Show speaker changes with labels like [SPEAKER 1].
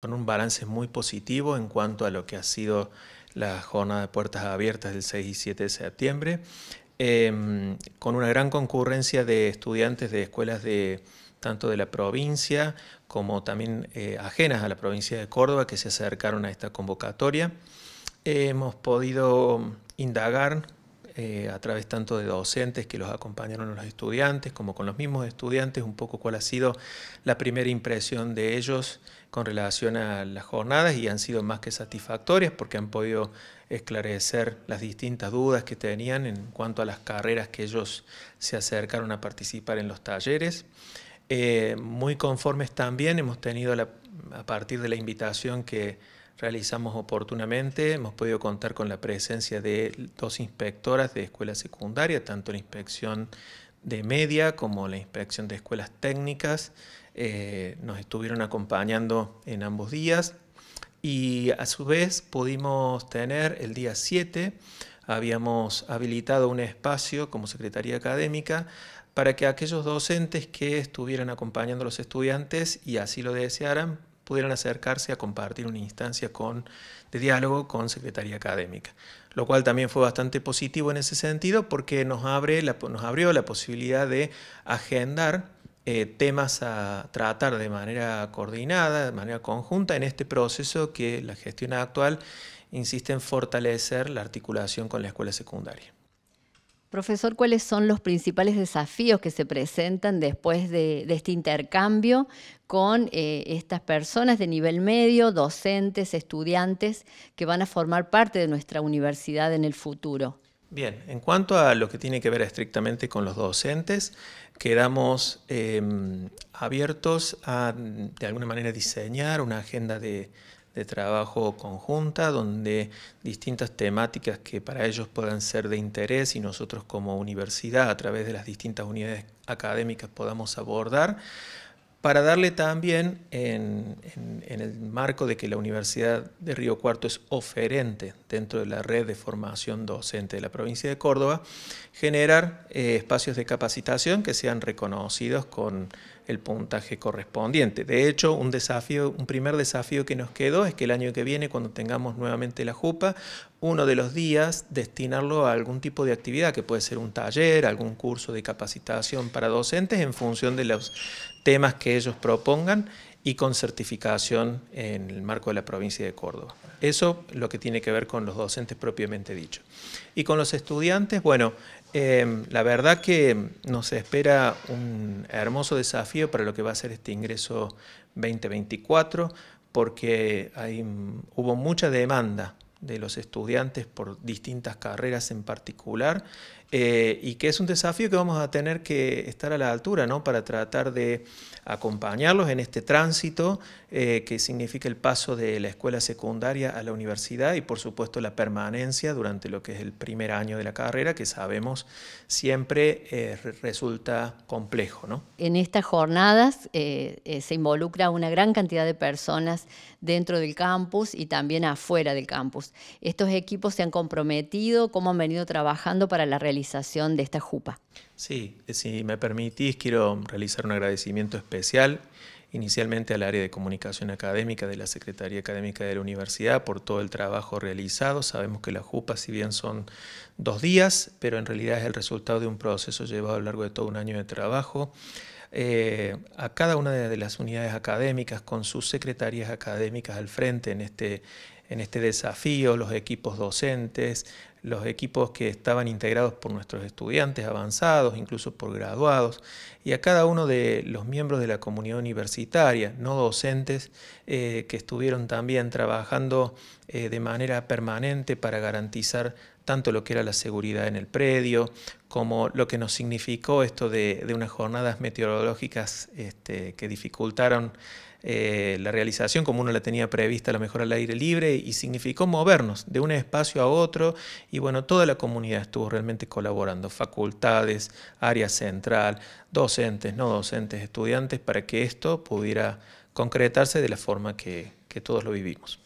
[SPEAKER 1] con un balance muy positivo en cuanto a lo que ha sido la jornada de puertas abiertas del 6 y 7 de septiembre, em, con una gran concurrencia de estudiantes de escuelas de tanto de la provincia como también eh, ajenas a la provincia de Córdoba que se acercaron a esta convocatoria. hemos podido indagar eh, a través tanto de docentes que los acompañaron a los estudiantes, como con los mismos estudiantes, un poco cuál ha sido la primera impresión de ellos con relación a las jornadas y han sido más que satisfactorias porque han podido esclarecer las distintas dudas que tenían en cuanto a las carreras que ellos se acercaron a participar en los talleres. Eh, muy conformes también hemos tenido a partir de la invitación que realizamos oportunamente. Hemos podido contar con la presencia de dos inspectoras de escuela secundaria, tanto la inspección de media como la inspección de escuelas técnicas. Eh, nos estuvieron acompañando en ambos días y a su vez pudimos tener el día 7, habíamos habilitado un espacio como Secretaría Académica para que aquellos docentes que estuvieran acompañando a los estudiantes y así lo desearan pudieran acercarse a compartir una instancia de diálogo con Secretaría Académica, lo cual también fue bastante positivo en ese sentido porque nos, abre nos abrió la posibilidad de agendar eh, temas a tratar de manera coordinada, de manera conjunta en este proceso que la gestión actual insiste en fortalecer la articulación con la escuela secundaria.
[SPEAKER 2] Profesor, ¿cuáles son los principales desafíos que se presentan después de, este intercambio con eh, estas personas de nivel medio, docentes, estudiantes, que van a formar parte de nuestra universidad en el futuro?
[SPEAKER 1] Bien, en cuanto a lo que tiene que ver estrictamente con los docentes, quedamos em, abiertos a, de alguna manera, diseñar una agenda de, de trabajo conjunta, donde distintas temáticas que para ellos puedan ser de interés y nosotros como universidad a través de las distintas unidades académicas podamos abordar para darle también, en, el marco de que la Universidad de Río Cuarto es oferente dentro de la red de formación docente de la provincia de Córdoba, generar eh, espacios de capacitación que sean reconocidos con el puntaje correspondiente. De hecho, un, desafío, un primer desafío que nos quedó es que el año que viene, cuando tengamos nuevamente la JUPA, uno de los días destinarlo a algún tipo de actividad, que puede ser un taller, algún curso de capacitación para docentes en función de los temas que ellos propongan y con certificación en el marco de la provincia de Córdoba. Eso lo que tiene que ver con los docentes propiamente dicho. Y con los estudiantes, bueno, em, la verdad que nos espera un hermoso desafío para lo que va a ser este ingreso 2024, porque hubo mucha demanda de los estudiantes por distintas carreras en particular eh, y que es un desafío que vamos a tener que estar a la altura para tratar de acompañarlos en este tránsito eh, que significa el paso de la escuela secundaria a la universidad y por supuesto la permanencia durante lo que es el primer año de la carrera que sabemos siempre eh, resulta complejo.
[SPEAKER 2] ¿no? En estas jornadas se involucra una gran cantidad de personas dentro del campus y también afuera del campus. Estos equipos se han comprometido, cómo han venido trabajando para la realización de esta jupa.
[SPEAKER 1] Sí, si me permitís, quiero realizar un agradecimiento especial inicialmente al área de comunicación académica de la Secretaría Académica de la Universidad por todo el trabajo realizado. Sabemos que la jupa, si bien son dos días, pero en realidad es el resultado de un proceso llevado a lo largo de todo un año de trabajo. Eh, a cada una de las unidades académicas con sus secretarías académicas al frente en este en este desafío, los equipos docentes, los equipos que estaban integrados por nuestros estudiantes avanzados, incluso por graduados, y a cada uno de los miembros de la comunidad universitaria, no docentes, eh, que estuvieron también trabajando eh, de manera permanente para garantizar tanto lo que era la seguridad en el predio, como lo que nos significó esto de, unas jornadas meteorológicas este, que dificultaron eh, la realización como uno la tenía prevista, a lo mejor al aire libre, y significó movernos de un espacio a otro, y bueno, toda la comunidad estuvo realmente colaborando, facultades, área central, docentes, no docentes, estudiantes, para que esto pudiera concretarse de la forma que todos lo vivimos.